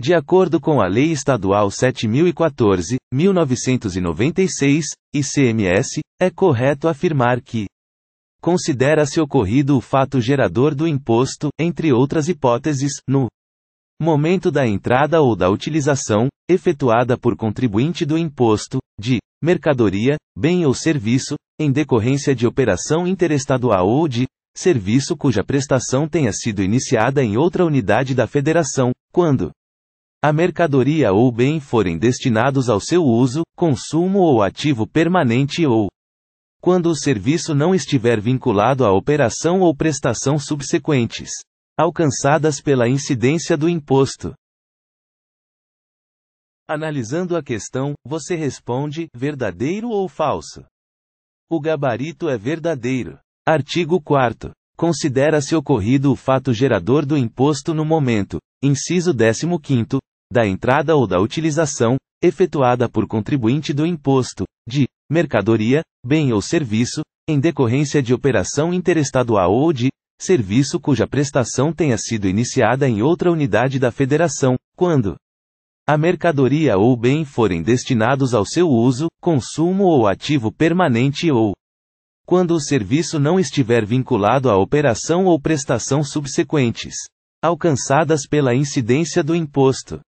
De acordo com a Lei Estadual 7014, 1996, ICMS, é correto afirmar que considera-se ocorrido o fato gerador do imposto, entre outras hipóteses, no momento da entrada ou da utilização, efetuada por contribuinte do imposto, de mercadoria, bem ou serviço, em decorrência de operação interestadual ou de serviço cuja prestação tenha sido iniciada em outra unidade da Federação, quando a mercadoria ou bem forem destinados ao seu uso, consumo ou ativo permanente ou quando o serviço não estiver vinculado à operação ou prestação subsequentes alcançadas pela incidência do imposto. Analisando a questão, você responde: verdadeiro ou falso? O gabarito é verdadeiro. Artigo 4. Considera-se ocorrido o fato gerador do imposto no momento, inciso 15, da entrada ou da utilização, efetuada por contribuinte do imposto, de mercadoria, bem ou serviço, em decorrência de operação interestadual ou de serviço cuja prestação tenha sido iniciada em outra unidade da Federação, quando a mercadoria ou bem forem destinados ao seu uso, consumo ou ativo permanente ou quando o serviço não estiver vinculado à operação ou prestação subsequentes alcançadas pela incidência do imposto.